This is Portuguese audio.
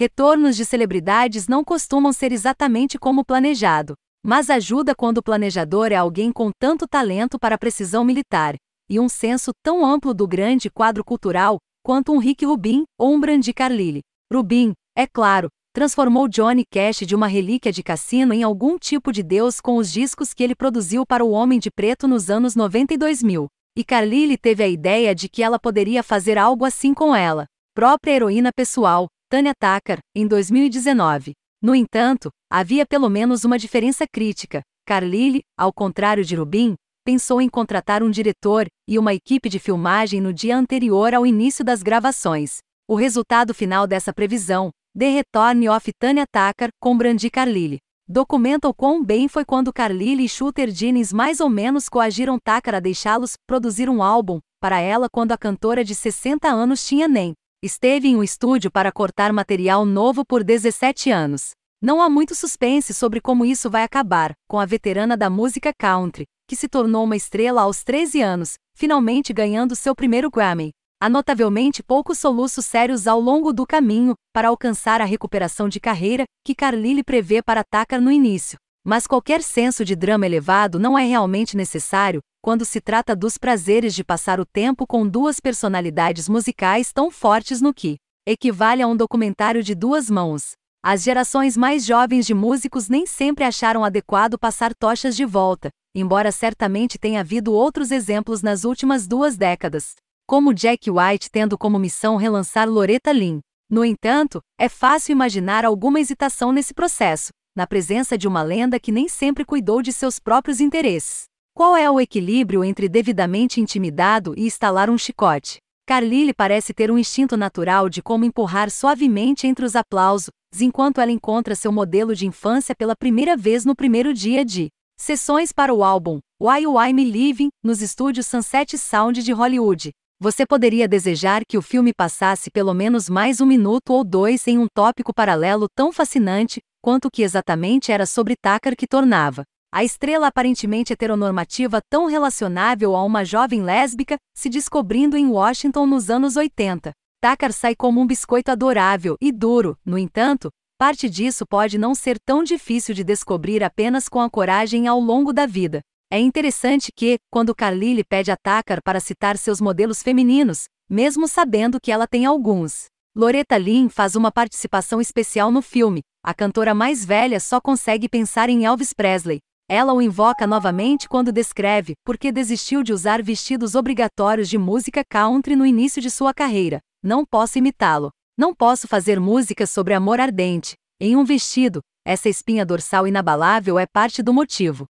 Retornos de celebridades não costumam ser exatamente como planejado, mas ajuda quando o planejador é alguém com tanto talento para a precisão militar e um senso tão amplo do grande quadro cultural quanto um Rick Rubin ou um Brandy Carlile. Rubin, é claro, transformou Johnny Cash de uma relíquia de cassino em algum tipo de deus com os discos que ele produziu para o Homem de Preto nos anos 92 mil. E Carlile teve a ideia de que ela poderia fazer algo assim com ela, própria heroína pessoal, Tânia Tucker, em 2019. No entanto, havia pelo menos uma diferença crítica. Carlile, ao contrário de Rubin, pensou em contratar um diretor e uma equipe de filmagem no dia anterior ao início das gravações. O resultado final dessa previsão, The Return of Tanya Tucker com Brandi Carlile, documenta o quão bem foi quando Carlile e Shooter Jennings mais ou menos coagiram Tucker a deixá-los produzir um álbum para ela quando a cantora de 60 anos tinha nem Esteve em um estúdio para cortar material novo por 17 anos. Não há muito suspense sobre como isso vai acabar, com a veterana da música country, que se tornou uma estrela aos 13 anos, finalmente ganhando seu primeiro Grammy. Há notavelmente poucos soluços sérios ao longo do caminho para alcançar a recuperação de carreira que Carlile prevê para Tucker no início. Mas qualquer senso de drama elevado não é realmente necessário quando se trata dos prazeres de passar o tempo com duas personalidades musicais tão fortes no que equivale a um documentário de duas mãos. As gerações mais jovens de músicos nem sempre acharam adequado passar tochas de volta, embora certamente tenha havido outros exemplos nas últimas duas décadas, como Jack White tendo como missão relançar Loretta Lynn. No entanto, é fácil imaginar alguma hesitação nesse processo na presença de uma lenda que nem sempre cuidou de seus próprios interesses. Qual é o equilíbrio entre devidamente intimidado e estalar um chicote? Carlyle parece ter um instinto natural de como empurrar suavemente entre os aplausos, enquanto ela encontra seu modelo de infância pela primeira vez no primeiro dia de sessões para o álbum Why Why I'm Living, nos estúdios Sunset Sound de Hollywood. Você poderia desejar que o filme passasse pelo menos mais um minuto ou dois em um tópico paralelo tão fascinante, quanto que exatamente era sobre Takar que tornava a estrela aparentemente heteronormativa tão relacionável a uma jovem lésbica se descobrindo em Washington nos anos 80. Takar sai como um biscoito adorável e duro, no entanto, parte disso pode não ser tão difícil de descobrir apenas com a coragem ao longo da vida. É interessante que, quando Carlyle pede a Takar para citar seus modelos femininos, mesmo sabendo que ela tem alguns, Loretta Lynn faz uma participação especial no filme, a cantora mais velha só consegue pensar em Elvis Presley. Ela o invoca novamente quando descreve porque desistiu de usar vestidos obrigatórios de música country no início de sua carreira. Não posso imitá-lo. Não posso fazer músicas sobre amor ardente. Em um vestido, essa espinha dorsal inabalável é parte do motivo.